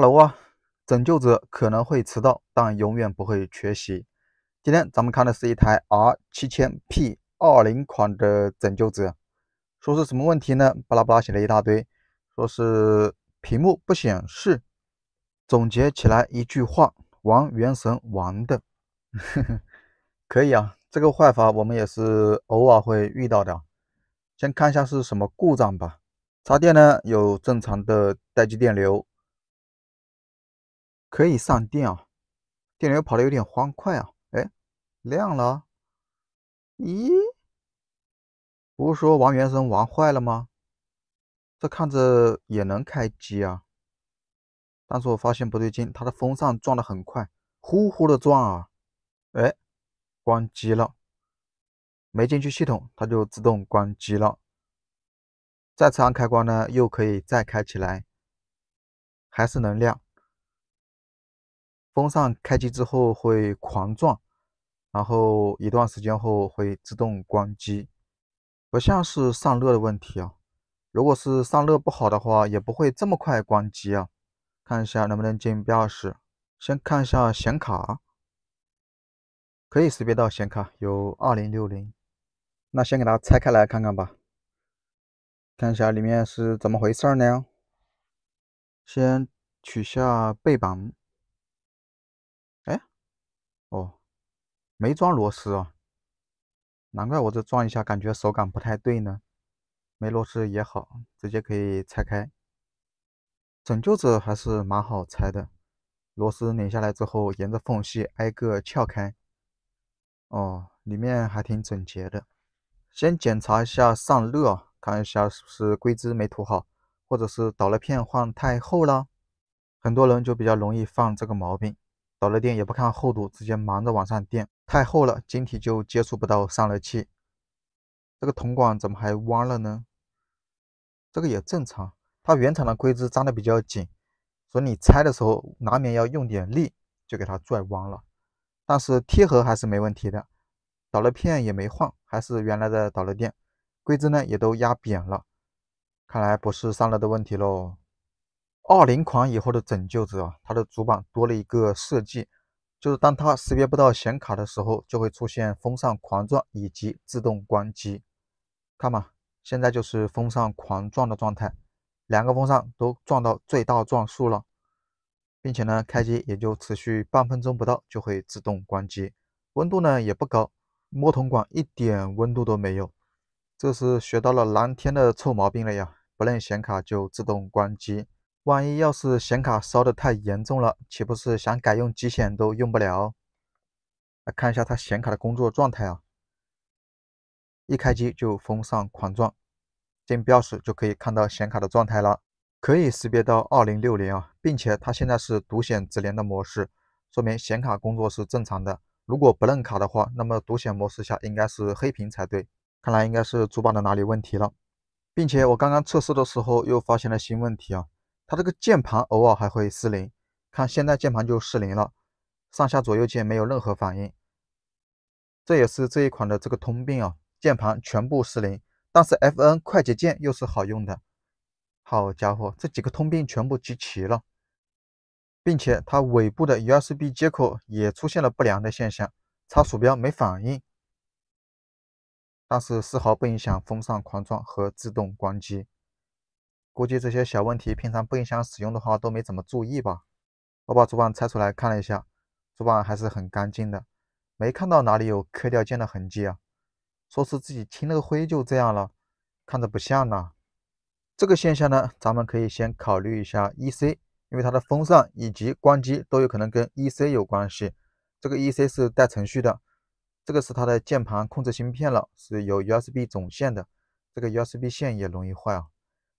Hello 啊，拯救者可能会迟到，但永远不会缺席。今天咱们看的是一台 R 七千 P 二零款的拯救者，说是什么问题呢？巴拉巴拉写了一大堆，说是屏幕不显示。总结起来一句话：玩原神玩的，可以啊。这个坏法我们也是偶尔会遇到的。先看一下是什么故障吧。插电呢，有正常的待机电流。可以上电啊，电流跑的有点欢快啊，哎，亮了。咦，不是说玩原神玩坏了吗？这看着也能开机啊，但是我发现不对劲，它的风扇转的很快，呼呼的转啊，哎，关机了，没进去系统，它就自动关机了。再次按开关呢，又可以再开起来，还是能亮。风扇开机之后会狂转，然后一段时间后会自动关机，不像是散热的问题啊。如果是散热不好的话，也不会这么快关机啊。看一下能不能进 BIOS，先看一下显卡，可以识别到显卡有2060，那先给它拆开来看看吧，看一下里面是怎么回事儿呢？先取下背板。没装螺丝啊，难怪我这装一下感觉手感不太对呢。没螺丝也好，直接可以拆开。拯救者还是蛮好拆的，螺丝拧下来之后，沿着缝隙挨个撬开。哦，里面还挺整洁的。先检查一下散热，看一下是不是硅脂没涂好，或者是导热片放太厚了。很多人就比较容易犯这个毛病。导热垫也不看厚度，直接忙着往上垫，太厚了，晶体就接触不到散热器。这个铜管怎么还弯了呢？这个也正常，它原厂的硅脂粘的比较紧，所以你拆的时候难免要用点力，就给它拽弯了。但是贴合还是没问题的，导热片也没换，还是原来的导热垫，硅脂呢也都压扁了，看来不是散热的问题喽。二零款以后的拯救者啊，它的主板多了一个设计，就是当它识别不到显卡的时候，就会出现风扇狂转以及自动关机。看嘛，现在就是风扇狂转的状态，两个风扇都转到最大转速了，并且呢，开机也就持续半分钟不到就会自动关机，温度呢也不高，摸铜管一点温度都没有。这是学到了蓝天的臭毛病了呀，不认显卡就自动关机。万一要是显卡烧的太严重了，岂不是想改用集显都用不了？来看一下它显卡的工作状态啊！一开机就风扇狂转，进标识就可以看到显卡的状态了，可以识别到二零六零啊，并且它现在是独显直连的模式，说明显卡工作是正常的。如果不认卡的话，那么独显模式下应该是黑屏才对。看来应该是主板的哪里问题了，并且我刚刚测试的时候又发现了新问题啊！它这个键盘偶尔还会失灵，看现在键盘就失灵了，上下左右键没有任何反应，这也是这一款的这个通病啊，键盘全部失灵，但是 FN 快捷键又是好用的，好家伙，这几个通病全部集齐了，并且它尾部的 USB 接口也出现了不良的现象，插鼠标没反应，但是丝毫不影响风扇狂转和自动关机。估计这些小问题，平常不影响使用的话，都没怎么注意吧。我把主板拆出来看了一下，主板还是很干净的，没看到哪里有磕掉键的痕迹啊。说是自己清了个灰就这样了，看着不像呐。这个现象呢，咱们可以先考虑一下 EC，因为它的风扇以及关机都有可能跟 EC 有关系。这个 EC 是带程序的，这个是它的键盘控制芯片了，是有 USB 总线的，这个 USB 线也容易坏啊。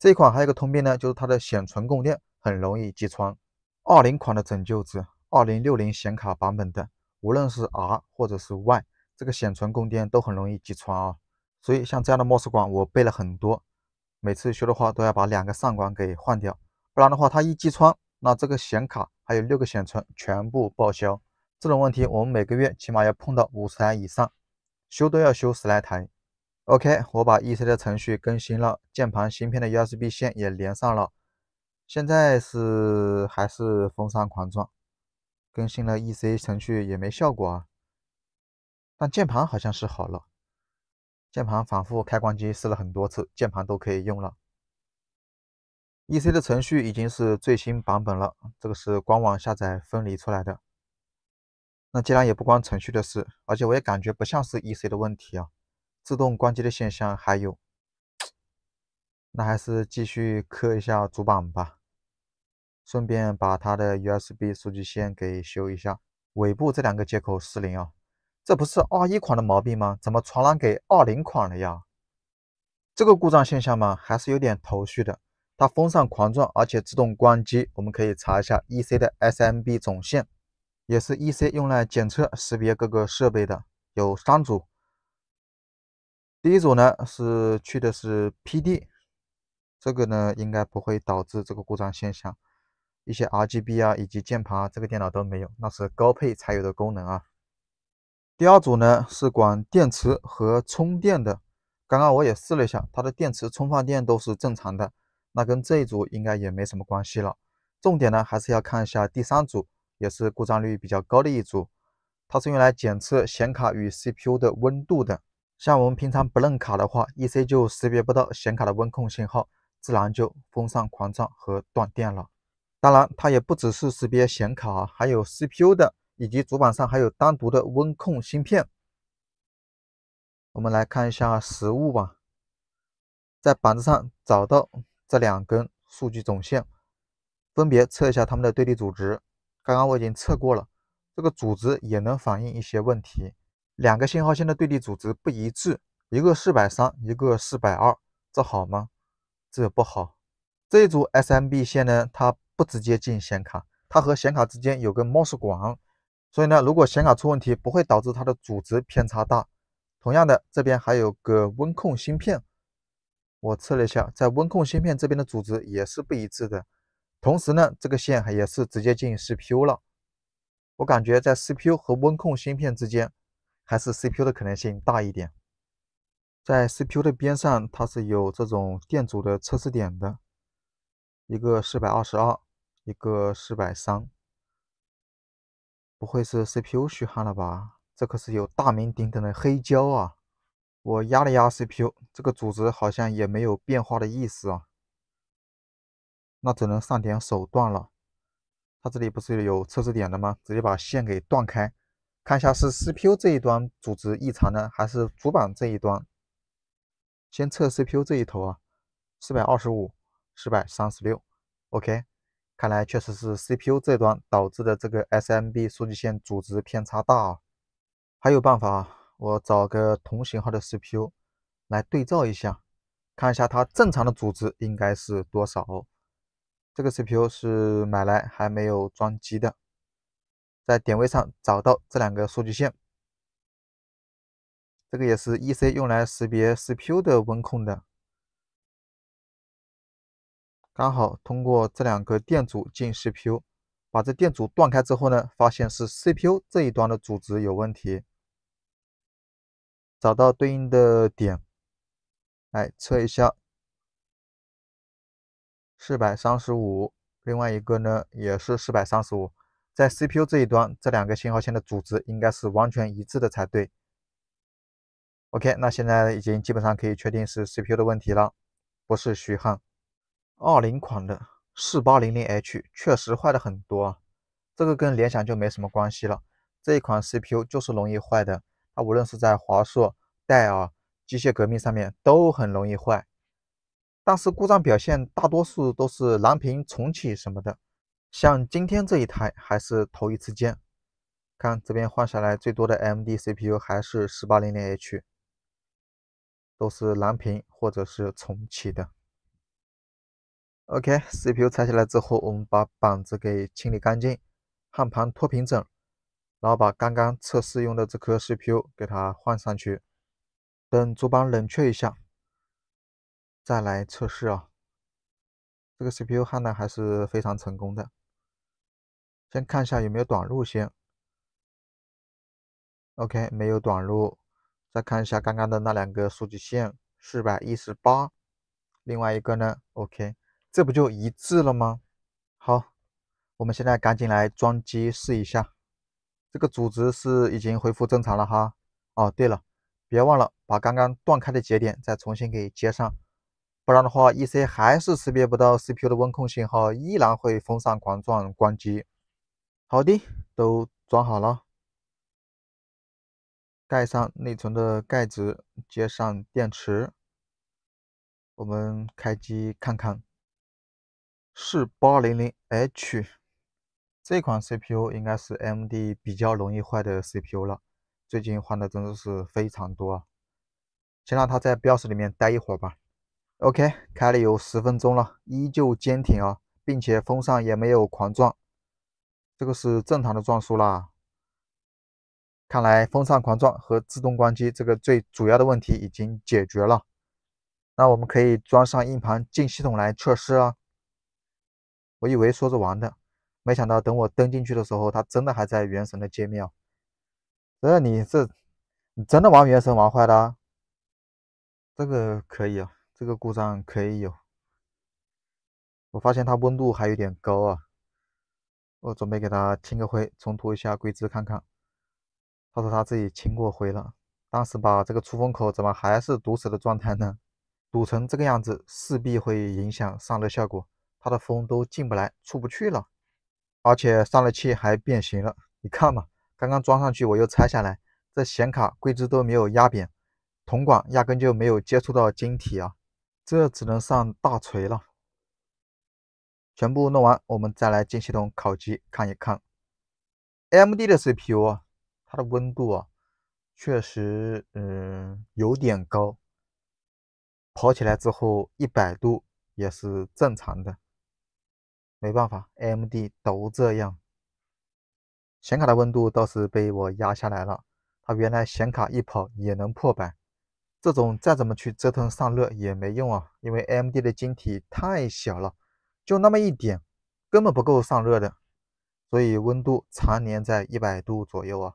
这一款还有个通病呢，就是它的显存供电很容易击穿。二零款的拯救者二零六零显卡版本的，无论是 R 或者是 Y，这个显存供电都很容易击穿啊。所以像这样的 MOS 管我备了很多，每次修的话都要把两个上管给换掉，不然的话它一击穿，那这个显卡还有六个显存全部报销。这种问题我们每个月起码要碰到五十台以上，修都要修十来台。OK，我把 EC 的程序更新了，键盘芯片的 USB 线也连上了。现在是还是风扇狂转，更新了 EC 程序也没效果啊。但键盘好像是好了，键盘反复开关机试了很多次，键盘都可以用了。EC 的程序已经是最新版本了，这个是官网下载分离出来的。那既然也不关程序的事，而且我也感觉不像是 EC 的问题啊。自动关机的现象还有，那还是继续磕一下主板吧，顺便把它的 USB 数据线给修一下。尾部这两个接口失灵啊，这不是二一款的毛病吗？怎么传染给二零款了呀？这个故障现象嘛，还是有点头绪的。它风扇狂转，而且自动关机，我们可以查一下 EC 的 SMB 总线，也是 EC 用来检测识别各个设备的，有三组。第一组呢是去的是 P D，这个呢应该不会导致这个故障现象。一些 R G B 啊以及键盘，这个电脑都没有，那是高配才有的功能啊。第二组呢是管电池和充电的，刚刚我也试了一下，它的电池充放电都是正常的，那跟这一组应该也没什么关系了。重点呢还是要看一下第三组，也是故障率比较高的一组，它是用来检测显卡与 C P U 的温度的。像我们平常不认卡的话，EC 就识别不到显卡的温控信号，自然就风扇狂转和断电了。当然，它也不只是识别显卡，还有 CPU 的，以及主板上还有单独的温控芯片。我们来看一下实物吧，在板子上找到这两根数据总线，分别测一下它们的对立阻值。刚刚我已经测过了，这个阻值也能反映一些问题。两个信号线的对地阻值不一致，一个四百三，一个四百二，这好吗？这不好。这一组 S M B 线呢，它不直接进显卡，它和显卡之间有个 MOS 管，所以呢，如果显卡出问题，不会导致它的阻值偏差大。同样的，这边还有个温控芯片，我测了一下，在温控芯片这边的阻值也是不一致的。同时呢，这个线也是直接进 C P U 了。我感觉在 C P U 和温控芯片之间。还是 CPU 的可能性大一点，在 CPU 的边上，它是有这种电阻的测试点的，一个四百二十二，一个四百三，不会是 CPU 虚焊了吧？这可是有大名鼎鼎的黑胶啊！我压了压 CPU，这个组织好像也没有变化的意思啊，那只能上点手段了。它这里不是有测试点的吗？直接把线给断开。看一下是 CPU 这一端组织异常呢，还是主板这一端？先测 CPU 这一头啊，四百二十五，四百三十六，OK，看来确实是 CPU 这端导致的这个 SMB 数据线组织偏差大啊。还有办法，我找个同型号的 CPU 来对照一下，看一下它正常的组织应该是多少。这个 CPU 是买来还没有装机的。在点位上找到这两个数据线，这个也是 EC 用来识别 CPU 的温控的。刚好通过这两个电阻进 CPU，把这电阻断开之后呢，发现是 CPU 这一端的阻值有问题。找到对应的点，来测一下，四百三十五，另外一个呢也是四百三十五。在 CPU 这一端，这两个信号线的阻值应该是完全一致的才对。OK，那现在已经基本上可以确定是 CPU 的问题了，不是虚焊。二零款的四八零零 H 确实坏的很多这个跟联想就没什么关系了。这一款 CPU 就是容易坏的，它无论是在华硕、戴尔、机械革命上面都很容易坏，但是故障表现大多数都是蓝屏、重启什么的。像今天这一台还是头一次见，看这边换下来最多的 M D C P U 还是十八零零 H，都是蓝屏或者是重启的。O K，C P U 拆下来之后，我们把板子给清理干净，焊盘脱平整，然后把刚刚测试用的这颗 C P U 给它换上去，等主板冷却一下，再来测试啊。这个 C P U 焊的还是非常成功的。先看一下有没有短路线，OK，没有短路。再看一下刚刚的那两个数据线，四百一十八，另外一个呢？OK，这不就一致了吗？好，我们现在赶紧来装机试一下。这个阻值是已经恢复正常了哈。哦，对了，别忘了把刚刚断开的节点再重新给接上，不然的话，EC 还是识别不到 CPU 的温控信号，依然会风扇狂转、关机。好的，都装好了，盖上内存的盖子，接上电池，我们开机看看。四八零零 H 这款 CPU 应该是 MD 比较容易坏的 CPU 了，最近换的真的是非常多。先让它在标识里面待一会儿吧。OK，开了有十分钟了，依旧坚挺啊，并且风扇也没有狂转。这个是正常的转速啦，看来风扇狂转和自动关机这个最主要的问题已经解决了。那我们可以装上硬盘进系统来测试啊。我以为说着玩的，没想到等我登进去的时候，它真的还在原神的界面。真你这你真的玩原神玩坏的？这个可以啊，这个故障可以有。我发现它温度还有点高啊。我准备给他清个灰，重涂一下硅脂看看。他说他自己清过灰了，当时吧，这个出风口怎么还是堵死的状态呢？堵成这个样子，势必会影响散热效果。它的风都进不来，出不去了，而且散热器还变形了。你看嘛，刚刚装上去我又拆下来，这显卡硅脂都没有压扁，铜管压根就没有接触到晶体啊，这只能上大锤了。全部弄完，我们再来进系统考级看一看。A M D 的 C P U 啊，它的温度啊，确实嗯有点高。跑起来之后一百度也是正常的，没办法，A M D 都这样。显卡的温度倒是被我压下来了，它原来显卡一跑也能破百，这种再怎么去折腾散热也没用啊，因为 A M D 的晶体太小了。就那么一点，根本不够散热的，所以温度常年在一百度左右啊。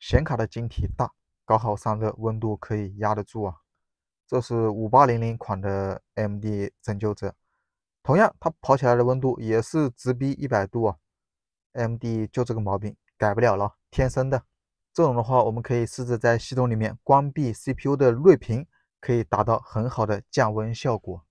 显卡的晶体大，搞好散热，温度可以压得住啊。这是五八零零款的 MD 拯救者，同样它跑起来的温度也是直逼一百度啊。MD 就这个毛病改不了了，天生的。这种的话，我们可以试着在系统里面关闭 CPU 的睿频，可以达到很好的降温效果。